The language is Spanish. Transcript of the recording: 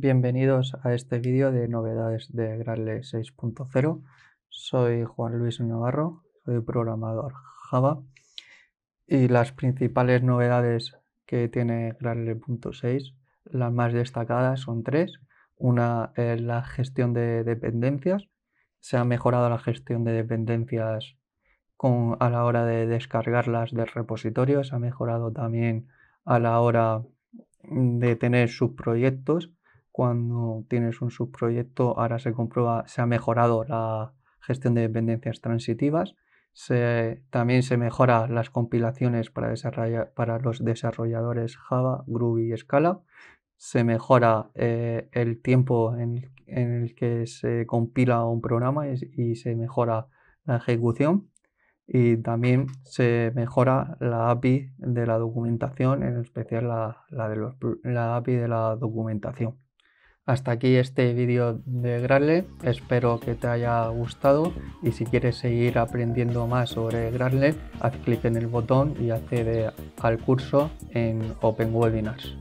Bienvenidos a este vídeo de novedades de Gradle 6.0. Soy Juan Luis Navarro, soy programador Java y las principales novedades que tiene 6 las más destacadas son tres. Una es la gestión de dependencias. Se ha mejorado la gestión de dependencias a la hora de descargarlas del repositorio. Se ha mejorado también a la hora de tener subproyectos cuando tienes un subproyecto, ahora se comprueba, se ha mejorado la gestión de dependencias transitivas, también se mejora las compilaciones para, los desarrolladores Java, Groovy y Scala, se mejora eh, el tiempo en, el que se compila un programa y, se mejora la ejecución y también se mejora la API de la documentación, en especial la API de la documentación. Hasta aquí este vídeo de Gradle, espero que te haya gustado y si quieres seguir aprendiendo más sobre Gradle, haz clic en el botón y accede al curso en Open Webinars.